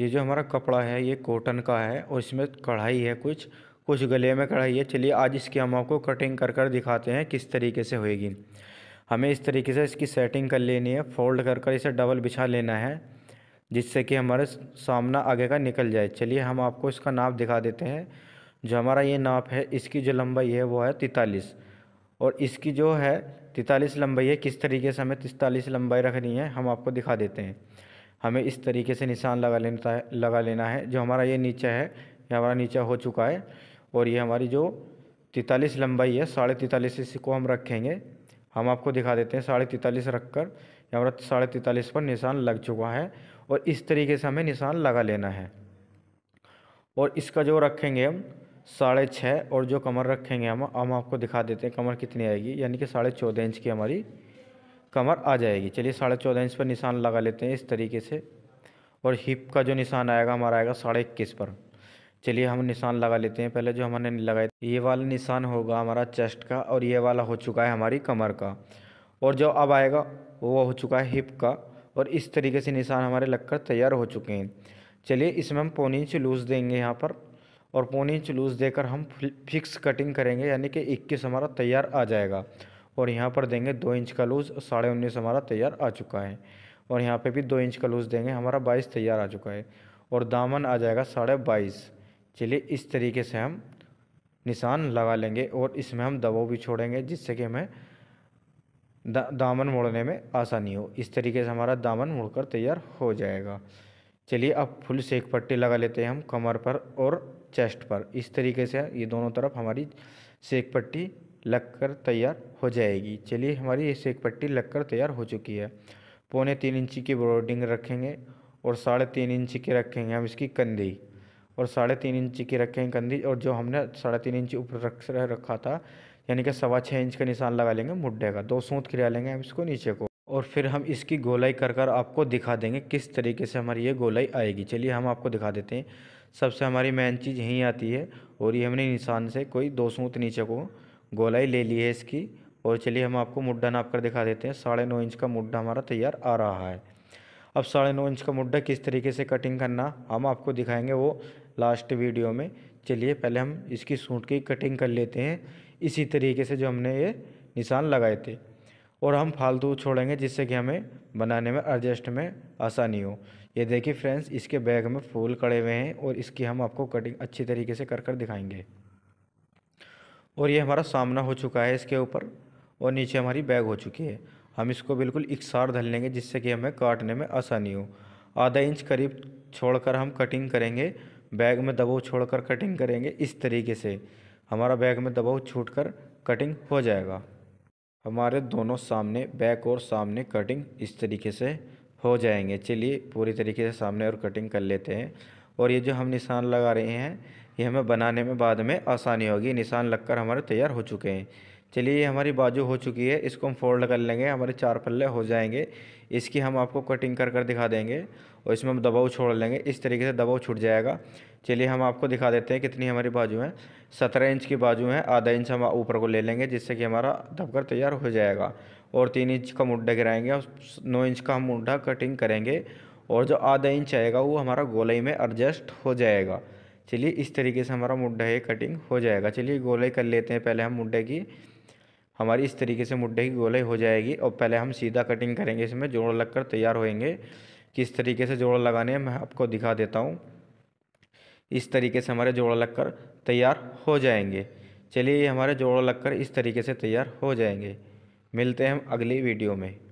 ये जो हमारा कपड़ा है ये कॉटन का है और इसमें कढ़ाई है कुछ कुछ गले में कढ़ाई है चलिए आज इसकी हम आपको कटिंग कर कर दिखाते हैं किस तरीके से होएगी हमें इस तरीके से इसकी सेटिंग कर लेनी है फोल्ड कर कर इसे डबल बिछा लेना है जिससे कि हमारे सामना आगे का निकल जाए चलिए हम आपको इसका नाप दिखा देते हैं जो हमारा ये नाप है इसकी जो लंबाई है वो है तैतालीस और इसकी जो है तैतालीस लंबाई है किस तरीके से हमें तैतालीस लंबाई रखनी है हम आपको दिखा देते हैं हमें इस तरीके से निशान लगा लेना है लगा लेना है जो हमारा ये नीचा है ये हमारा नीचा हो चुका है और ये हमारी जो तैतालीस लंबाई है साढ़े तैतालीस इसी को हम रखेंगे हम आपको दिखा देते हैं साढ़े तैतालीस रख कर हमारा साढ़े तैतालीस पर निशान लग चुका है और इस तरीके से हमें निशान लगा लेना है और इसका जो रखेंगे हम साढ़े छः और जो कमर रखेंगे हम हम आपको दिखा देते हैं कमर कितनी आएगी यानी कि साढ़े चौदह इंच की हमारी कमर आ जाएगी चलिए साढ़े चौदह इंच पर निशान लगा लेते हैं इस तरीके से और हिप का जो निशान आएगा हमारा आएगा साढ़े इक्कीस पर चलिए हम निशान लगा लेते हैं पहले जो हमने लगाए ये वाला निशान होगा हमारा चेस्ट का और ये वाला हो चुका है हमारी कमर का और जो अब आएगा वो हो चुका है हिप का और इस तरीके से निशान हमारे लगकर तैयार हो चुके हैं चलिए इसमें हम पौनी इंच लूज़ देंगे यहाँ पर और पौनी इंच लूज़ देकर हम फिक्स कटिंग करेंगे यानी कि इक्कीस हमारा तैयार आ जाएगा और यहाँ पर देंगे दो इंच का लूज़ साढ़े उन्नीस हमारा तैयार आ चुका है और यहाँ पे भी दो इंच का लूज़ देंगे हमारा बाईस तैयार आ चुका है और दामन आ जाएगा साढ़े बाईस चलिए इस तरीके से हम निशान लगा लेंगे और इसमें हम दबाव भी छोड़ेंगे जिससे कि हमें दा, दामन मोड़ने में आसानी हो इस तरीके से हमारा दामन मुड़कर तैयार हो जाएगा चलिए अब फुल सेक पट्टी लगा लेते हैं हम कमर पर और चेस्ट पर इस तरीके से ये दोनों तरफ हमारी सेक पट्टी लगकर तैयार हो जाएगी चलिए हमारी ये सेक पट्टी लगकर तैयार हो चुकी है पौने तीन इंची की बॉर्डिंग रखेंगे और साढ़े तीन इंच की रखेंगे हम इसकी कंधी और साढ़े तीन इंच की रखेंगे कंधी और जो हमने साढ़े तीन इंच ऊपर रख रखा था यानी कि सवा छः इंच का निशान लगा लेंगे मुड्ढे का दो सूत खिला लेंगे हम इसको नीचे को और फिर हम इसकी गोलाई कर कर आपको दिखा देंगे किस तरीके से हमारी ये गोलाई आएगी चलिए हम आपको दिखा देते हैं सबसे हमारी मेन चीज़ यहीं आती है और ये हमने निशान से कोई दो सूत नीचे को गोलाई ले ली है इसकी और चलिए हम आपको मुड्ढा नाप कर दिखा देते हैं साढ़े नौ इंच का मुड्ढा हमारा तैयार आ रहा है अब साढ़े नौ इंच का मुड्ढा किस तरीके से कटिंग करना हम आपको दिखाएंगे वो लास्ट वीडियो में चलिए पहले हम इसकी सूट की कटिंग कर लेते हैं इसी तरीके से जो हमने ये निशान लगाए थे और हम फालतू छोड़ेंगे जिससे कि हमें बनाने में एडजस्ट में आसानी हो ये देखिए फ्रेंड्स इसके बैग में फूल कड़े हुए हैं और इसकी हम आपको कटिंग अच्छी तरीके से कर कर दिखाएंगे और ये हमारा सामना हो चुका है इसके ऊपर और नीचे हमारी बैग हो चुकी है हम इसको बिल्कुल इकसार धल लेंगे जिससे कि हमें काटने में आसानी हो आधा इंच करीब छोड़कर हम कटिंग करेंगे बैग में दबाव छोड़कर कटिंग करेंगे इस तरीके से हमारा बैग में दबाव छूट कर कटिंग हो जाएगा हमारे दोनों सामने बैग और सामने कटिंग इस तरीके से हो जाएंगे चलिए पूरी तरीके से सामने और कटिंग कर लेते हैं और ये जो हम निशान लगा रहे हैं ये हमें बनाने में बाद में आसानी होगी निशान लगकर हमारे तैयार हो चुके हैं चलिए ये हमारी बाजू हो चुकी है इसको हम फोल्ड कर लेंगे हमारे चार पल्ले हो जाएंगे इसकी हम आपको कटिंग कर कर दिखा देंगे और इसमें हम दबाव छोड़ लेंगे इस तरीके से दबाव छूट जाएगा चलिए हम आपको दिखा देते हैं कितनी हमारी बाजू हैं सत्रह इंच की बाजू हैं आधा इंच हम ऊपर को ले लेंगे जिससे कि हमारा दबकर तैयार हो जाएगा और तीन इंच का मुड्ढा गिराएंगे और नौ इंच का हम मुड्ढा कटिंग करेंगे और जो आधा इंच आएगा वो हमारा गोलाई में एडजस्ट हो जाएगा चलिए इस तरीके से हमारा मुड्ढा है कटिंग हो जाएगा चलिए गोलाई कर लेते हैं पहले हम मुड्ढे की हमारी इस तरीके से मुड्ढे की गोलाई हो जाएगी और पहले हम सीधा कटिंग करेंगे इसमें जोड़ लग कर तैयार होएंगे किस तरीके से जोड़ लगाने मैं आपको दिखा देता हूँ इस तरीके से हमारे जोड़ लग कर तैयार हो जाएंगे चलिए ये हमारे जोड़ लग कर इस तरीके से तैयार हो जाएंगे मिलते हैं हम अगली वीडियो में